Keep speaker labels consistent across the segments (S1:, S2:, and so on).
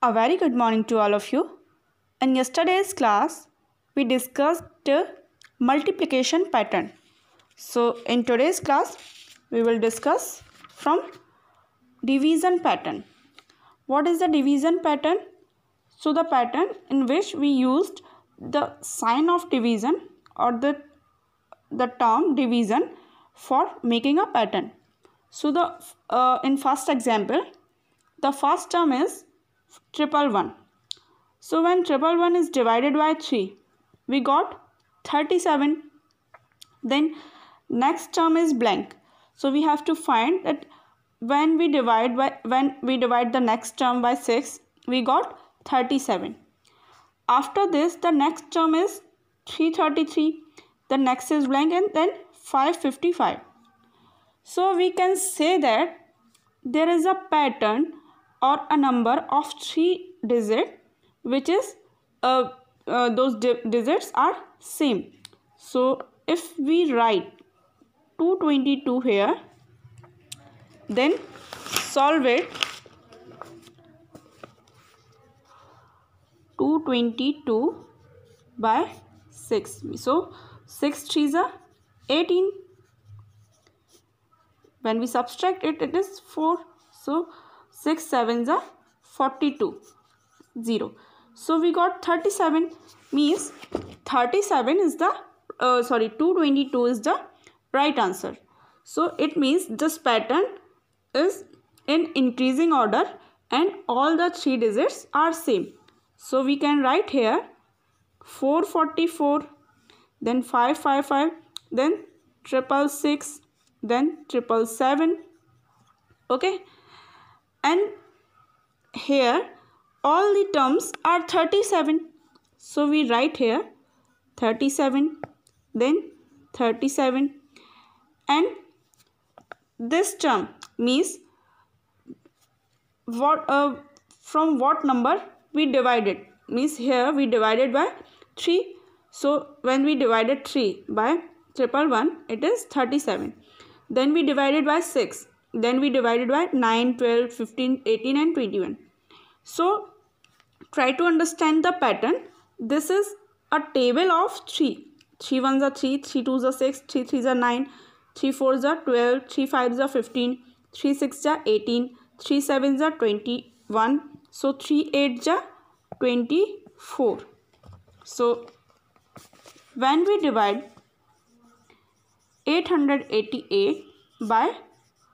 S1: A very good morning to all of you. In yesterday's class, we discussed multiplication pattern. So, in today's class, we will discuss from division pattern. What is the division pattern? So, the pattern in which we used the sign of division or the, the term division for making a pattern. So, the uh, in first example, the first term is triple one. So when triple one is divided by 3, we got 37. Then next term is blank. So we have to find that when we divide by when we divide the next term by 6, we got 37. After this, the next term is 333. The next is blank and then 555. So we can say that there is a pattern or a number of three digits, which is uh, uh, those digits are same so if we write 222 here then solve it 222 by 6 so 6 3s are 18 when we subtract it it is 4 so 6 sevens are 42 0 so we got 37 means 37 is the uh, sorry 222 is the right answer so it means this pattern is in increasing order and all the three digits are same so we can write here 444 then 555 then triple six then triple seven okay and here all the terms are 37 so we write here 37 then 37 and this term means what uh, from what number we divided means here we divided by 3 so when we divided 3 by triple one it is 37 then we divided by 6 then we divided by 9 12 15 18 and 21 so try to understand the pattern this is a table of 3 3 ones are 3 3 twos are 6 3 threes are 9 3 fours are 12 3 fives are 15 3 sixes are 18 3 sevens are 21 so 3 eights are 24 so when we divide 888 by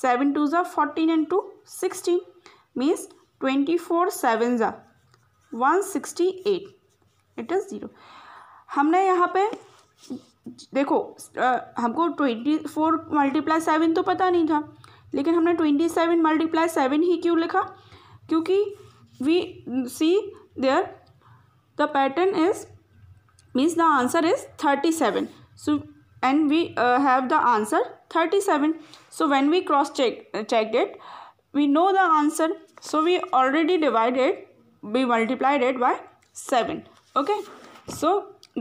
S1: seven twos are fourteen and two sixteen means twenty four sevens are one sixty eight it is zero हमने यहाँ पे देखो आ, हमको twenty four multiply seven तो पता नहीं था लेकिन हमने ट्वेंटी सेवन मल्टीप्लाई सेवन ही क्यों लिखा क्योंकि we see there the pattern is means the answer is thirty seven so and we uh, have the answer 37 so when we cross check uh, checked it we know the answer so we already divided we multiplied it by 7 okay so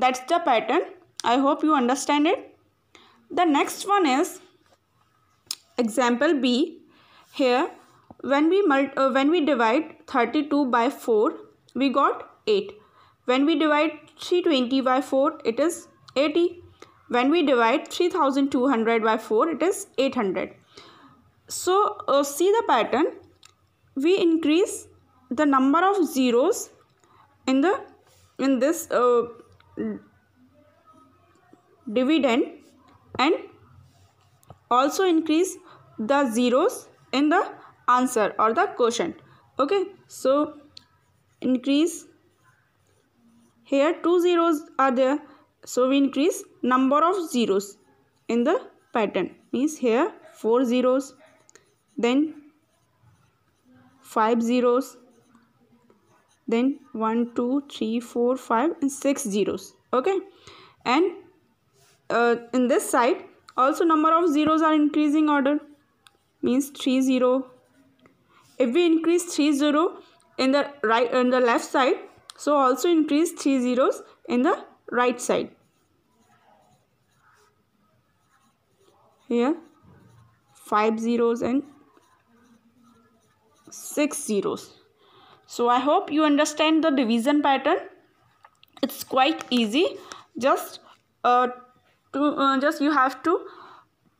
S1: that's the pattern i hope you understand it the next one is example b here when we uh, when we divide 32 by 4 we got 8 when we divide 320 by 4 it is 80 when we divide 3200 by 4 it is 800 so uh, see the pattern we increase the number of zeros in the in this uh, dividend and also increase the zeros in the answer or the quotient okay so increase here two zeros are there so we increase number of zeros in the pattern. Means here 4 zeros, then 5 zeros, then 1, 2, 3, 4, 5 and 6 zeros. Okay. And uh, in this side also number of zeros are increasing order means 3 0 if we increase 3 0 in the right in the left side so also increase 3 zeros in the right side here five zeros and six zeros so i hope you understand the division pattern it's quite easy just uh, to uh, just you have to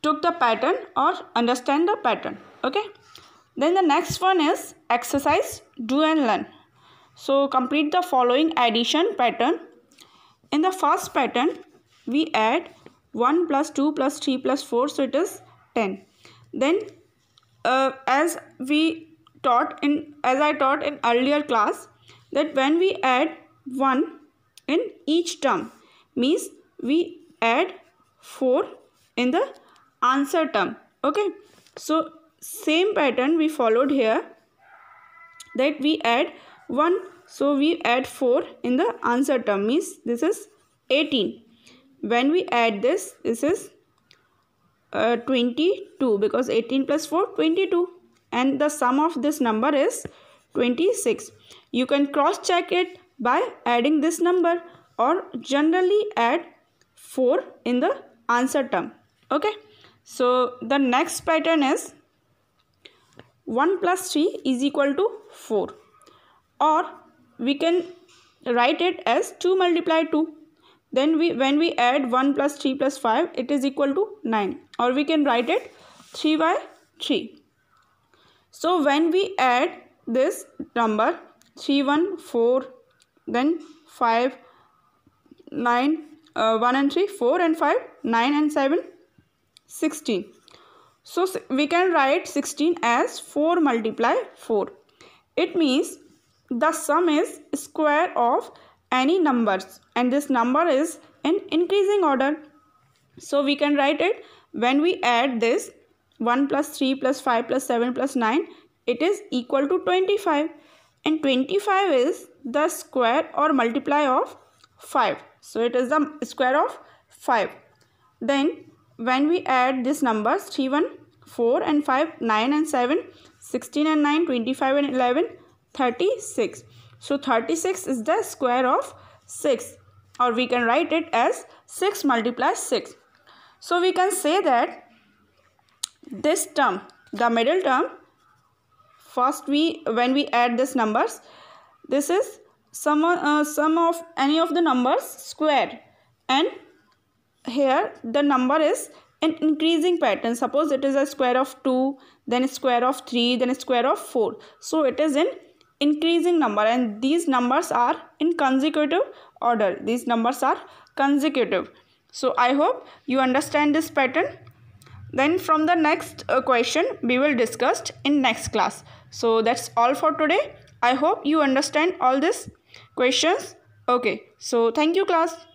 S1: took the pattern or understand the pattern okay then the next one is exercise do and learn so complete the following addition pattern in the first pattern, we add 1 plus 2 plus 3 plus 4, so it is 10. Then, uh, as we taught in, as I taught in earlier class, that when we add 1 in each term, means we add 4 in the answer term, okay. So, same pattern we followed here that we add 1 so we add 4 in the answer term means this is 18. When we add this, this is uh, 22 because 18 plus 4 22 and the sum of this number is 26. You can cross check it by adding this number or generally add 4 in the answer term. Okay. So the next pattern is 1 plus 3 is equal to 4 or we can write it as 2 multiplied 2 then we when we add 1 plus 3 plus 5 it is equal to 9 or we can write it 3 by 3 so when we add this number 3 1 4 then 5 9 uh, 1 and 3 4 and 5 9 and 7 16 so we can write 16 as 4 multiply 4 it means the sum is square of any numbers and this number is in increasing order. So we can write it when we add this 1 plus 3 plus 5 plus 7 plus 9 it is equal to 25 and 25 is the square or multiply of 5. So it is the square of 5. Then when we add these numbers 3, 1, 4 and 5, 9 and 7, 16 and 9, 25 and 11 36. So 36 is the square of 6 or we can write it as 6 multiplies 6. So we can say that this term, the middle term, first we when we add these numbers, this is sum, uh, sum of any of the numbers square and here the number is an increasing pattern. Suppose it is a square of 2, then square of 3, then square of 4. So it is in increasing number and these numbers are in consecutive order these numbers are consecutive so i hope you understand this pattern then from the next uh, question we will discuss in next class so that's all for today i hope you understand all these questions okay so thank you class